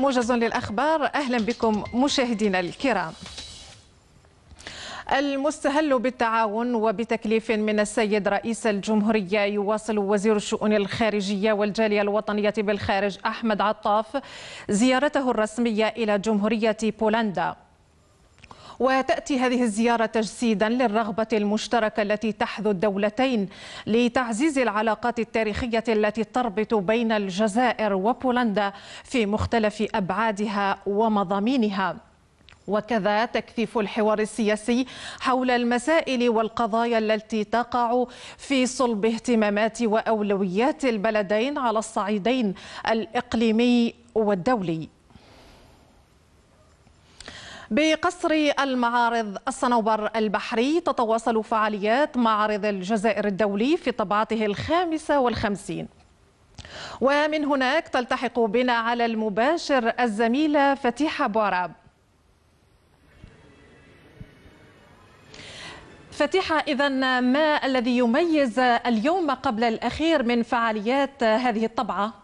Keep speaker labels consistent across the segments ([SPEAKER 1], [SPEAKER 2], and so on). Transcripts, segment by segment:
[SPEAKER 1] موجز للأخبار أهلا بكم مشاهدينا الكرام المستهل بالتعاون وبتكليف من السيد رئيس الجمهورية يواصل وزير الشؤون الخارجية والجالية الوطنية بالخارج أحمد عطاف زيارته الرسمية إلى جمهورية بولندا وتأتي هذه الزيارة تجسيدا للرغبة المشتركة التي تحذو الدولتين لتعزيز العلاقات التاريخية التي تربط بين الجزائر وبولندا في مختلف أبعادها ومضامينها وكذا تكثيف الحوار السياسي حول المسائل والقضايا التي تقع في صلب اهتمامات واولويات البلدين على الصعيدين الاقليمي والدولي بقصر المعارض الصنوبر البحري تتواصل فعاليات معرض الجزائر الدولي في طبعته الخامسة والخمسين ومن هناك تلتحق بنا على المباشر الزميلة فتيحة بوراب فتيحة إذا ما الذي يميز اليوم قبل الأخير من فعاليات
[SPEAKER 2] هذه الطبعة؟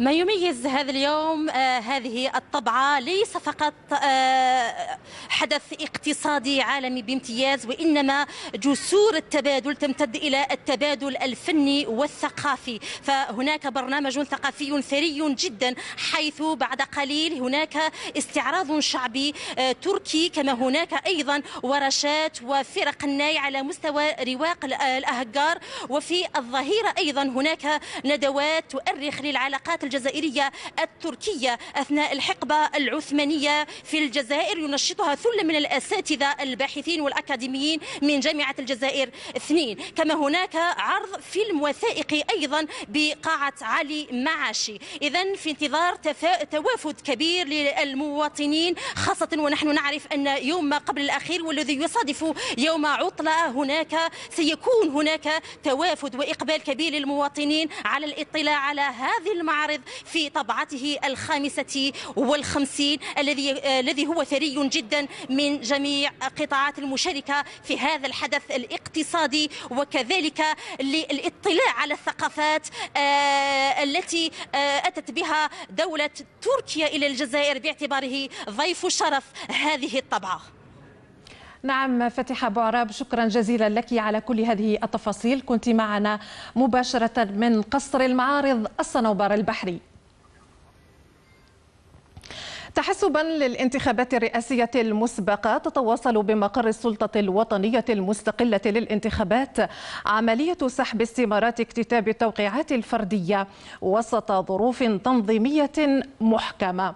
[SPEAKER 2] ما يميز هذا اليوم آه هذه الطبعة ليس فقط آه حدث اقتصادي عالمي بامتياز وإنما جسور التبادل تمتد إلى التبادل الفني والثقافي فهناك برنامج ثقافي ثري جدا حيث بعد قليل هناك استعراض شعبي آه تركي كما هناك أيضا ورشات وفرق الناي على مستوى رواق آه، الأهجار وفي الظهيرة أيضا هناك ندوات تؤرخ للعلاقات الجزائرية التركية أثناء الحقبة العثمانية في الجزائر ينشطها ثلة من الأساتذة الباحثين والأكاديميين من جامعة الجزائر اثنين كما هناك عرض فيلم وثائقي أيضا بقاعة علي معاشي إذا في انتظار تفا... توافد كبير للمواطنين خاصة ونحن نعرف أن يوم ما قبل الأخير والذي يصادف يوم عطلة هناك سيكون هناك توافد وإقبال كبير للمواطنين على الاطلاع على هذه المعارض يعترض في طبعته الخامسة والخمسين الذي آه، الذي هو ثري جدا من جميع قطاعات المشاركة في هذا الحدث الاقتصادي وكذلك للاطلاع على الثقافات آه، التي آه، أتت بها دولة تركيا إلى الجزائر باعتباره ضيف شرف هذه الطبعة
[SPEAKER 1] نعم فتحة أبو عراب شكرا جزيلا لك على كل هذه التفاصيل كنت معنا مباشرة من قصر المعارض الصنوبر البحري تحسبا للانتخابات الرئاسية المسبقة تتواصل بمقر السلطة الوطنية المستقلة للانتخابات عملية سحب استمارات اكتتاب التوقيعات الفردية وسط ظروف تنظيمية محكمة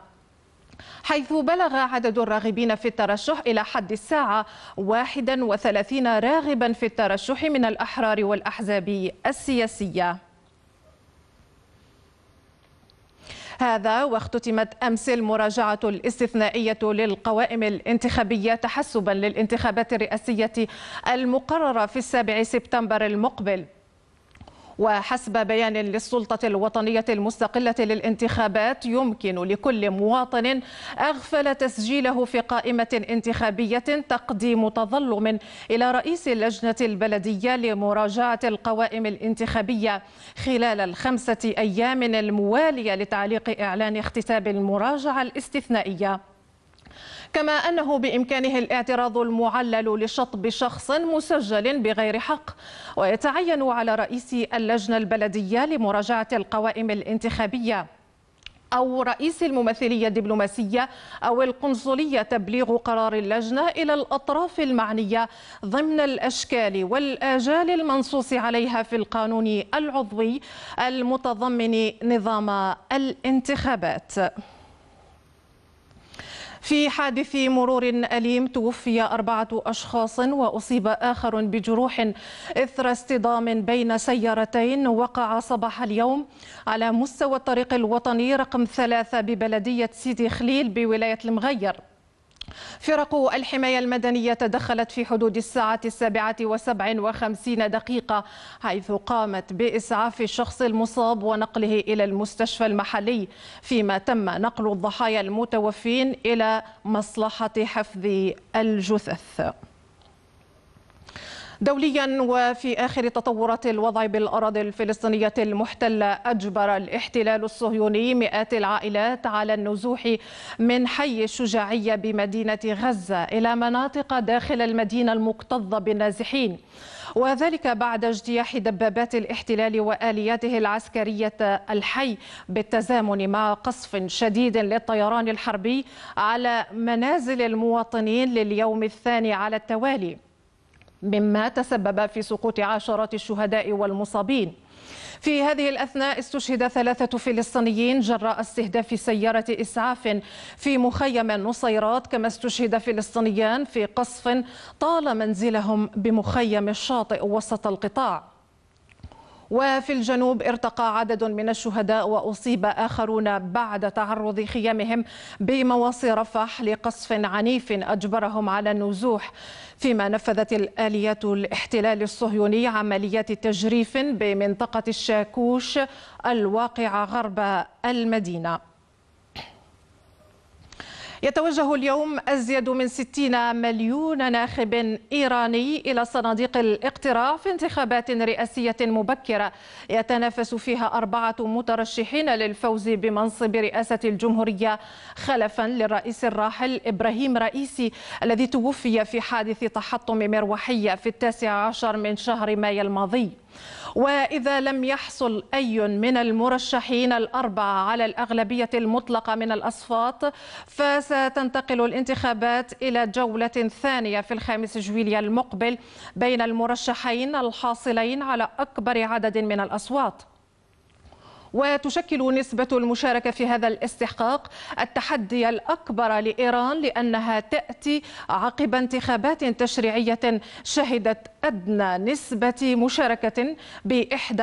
[SPEAKER 1] حيث بلغ عدد الراغبين في الترشح إلى حد الساعة 31 راغبا في الترشح من الأحرار والأحزاب السياسية هذا واختتمت أمس المراجعة الاستثنائية للقوائم الانتخابية تحسبا للانتخابات الرئاسية المقررة في السابع سبتمبر المقبل وحسب بيان للسلطة الوطنية المستقلة للانتخابات يمكن لكل مواطن أغفل تسجيله في قائمة انتخابية تقديم تظلم إلى رئيس اللجنة البلدية لمراجعة القوائم الانتخابية خلال الخمسة أيام الموالية لتعليق إعلان اختتاب المراجعة الاستثنائية كما أنه بإمكانه الاعتراض المعلل لشطب شخص مسجل بغير حق ويتعين على رئيس اللجنة البلدية لمراجعة القوائم الانتخابية أو رئيس الممثلية الدبلوماسية أو القنصلية تبليغ قرار اللجنة إلى الأطراف المعنية ضمن الأشكال والآجال المنصوص عليها في القانون العضوي المتضمن نظام الانتخابات في حادث مرور أليم توفي أربعة أشخاص وأصيب آخر بجروح إثر اصطدام بين سيارتين وقع صباح اليوم على مستوى الطريق الوطني رقم ثلاثة ببلدية سيدي خليل بولاية المغير فرق الحماية المدنية تدخلت في حدود الساعة السابعة وسبع وخمسين دقيقة حيث قامت بإسعاف الشخص المصاب ونقله إلى المستشفى المحلي فيما تم نقل الضحايا المتوفين إلى مصلحة حفظ الجثث دوليا وفي آخر تطورات الوضع بالأراضي الفلسطينية المحتلة أجبر الاحتلال الصهيوني مئات العائلات على النزوح من حي الشجاعية بمدينة غزة إلى مناطق داخل المدينة المكتظة بالنازحين وذلك بعد اجتياح دبابات الاحتلال وآلياته العسكرية الحي بالتزامن مع قصف شديد للطيران الحربي على منازل المواطنين لليوم الثاني على التوالي مما تسبب في سقوط عشرات الشهداء والمصابين في هذه الأثناء استشهد ثلاثة فلسطينيين جراء استهداف سيارة إسعاف في مخيم النصيرات كما استشهد فلسطينيان في قصف طال منزلهم بمخيم الشاطئ وسط القطاع وفي الجنوب ارتقى عدد من الشهداء وأصيب آخرون بعد تعرض خيامهم بمواصي رفح لقصف عنيف أجبرهم على النزوح فيما نفذت الآليات الاحتلال الصهيوني عمليات تجريف بمنطقة الشاكوش الواقعة غرب المدينة يتوجه اليوم أزيد من 60 مليون ناخب إيراني إلى صناديق الاقتراع في انتخابات رئاسية مبكرة يتنافس فيها أربعة مترشحين للفوز بمنصب رئاسة الجمهورية خلفا للرئيس الراحل إبراهيم رئيسي الذي توفي في حادث تحطم مروحية في التاسع عشر من شهر مايو الماضي وإذا لم يحصل أي من المرشحين الأربعة على الأغلبية المطلقة من الأصوات فستنتقل الانتخابات إلى جولة ثانية في الخامس جويليا المقبل بين المرشحين الحاصلين على أكبر عدد من الأصوات وتشكل نسبة المشاركة في هذا الاستحقاق التحدي الأكبر لإيران لأنها تأتي عقب انتخابات تشريعية شهدت أدنى نسبة مشاركة ب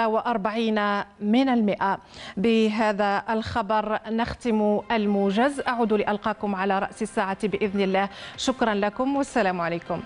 [SPEAKER 1] 41 من المئة بهذا الخبر نختم الموجز أعود لألقاكم على رأس الساعة بإذن الله شكرا لكم والسلام عليكم